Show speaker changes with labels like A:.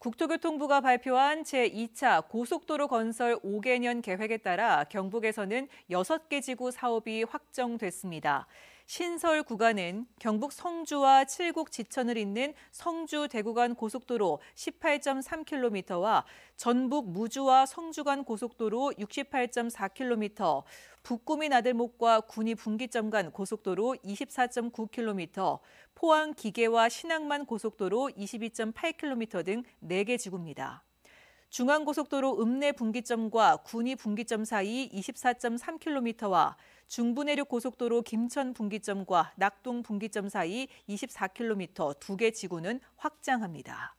A: 국토교통부가 발표한 제2차 고속도로 건설 5개년 계획에 따라 경북에서는 6개 지구 사업이 확정됐습니다. 신설 구간은 경북 성주와 칠곡 지천을 잇는 성주 대구간 고속도로 18.3km와 전북 무주와 성주간 고속도로 68.4km, 북구민 아들목과 군이 분기점 간 고속도로 24.9km, 포항 기계와 신항만 고속도로 22.8km 등 4개 지구입니다. 중앙고속도로 읍내 분기점과 군이 분기점 사이 24.3km와 중부내륙 고속도로 김천 분기점과 낙동 분기점 사이 24km 두 개 지구는 확장합니다.